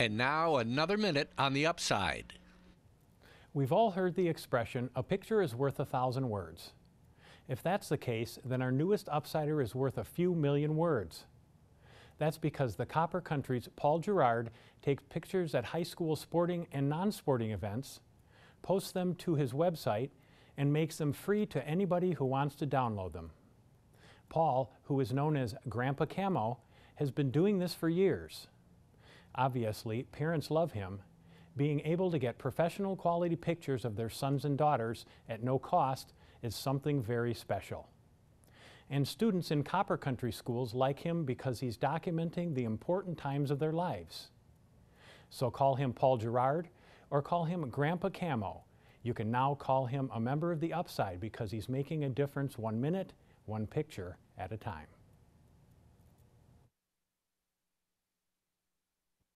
And now another minute on the upside. We've all heard the expression, a picture is worth a thousand words. If that's the case, then our newest upsider is worth a few million words. That's because the Copper Country's Paul Gerard takes pictures at high school sporting and non-sporting events, posts them to his website, and makes them free to anybody who wants to download them. Paul, who is known as Grandpa Camo, has been doing this for years. Obviously, parents love him. Being able to get professional quality pictures of their sons and daughters at no cost is something very special. And students in Copper Country schools like him because he's documenting the important times of their lives. So call him Paul Gerard or call him Grandpa Camo. You can now call him a member of the Upside because he's making a difference one minute, one picture at a time.